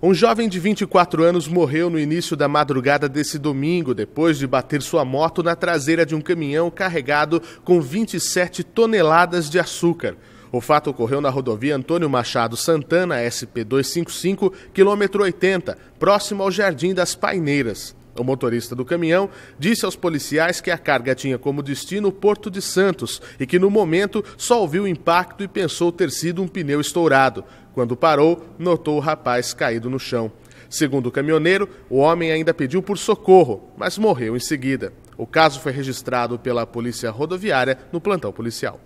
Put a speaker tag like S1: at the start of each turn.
S1: Um jovem de 24 anos morreu no início da madrugada desse domingo, depois de bater sua moto na traseira de um caminhão carregado com 27 toneladas de açúcar. O fato ocorreu na rodovia Antônio Machado Santana, SP 255, quilômetro 80, próximo ao Jardim das Paineiras. O motorista do caminhão disse aos policiais que a carga tinha como destino o Porto de Santos e que no momento só ouviu o impacto e pensou ter sido um pneu estourado. Quando parou, notou o rapaz caído no chão. Segundo o caminhoneiro, o homem ainda pediu por socorro, mas morreu em seguida. O caso foi registrado pela Polícia Rodoviária no plantão policial.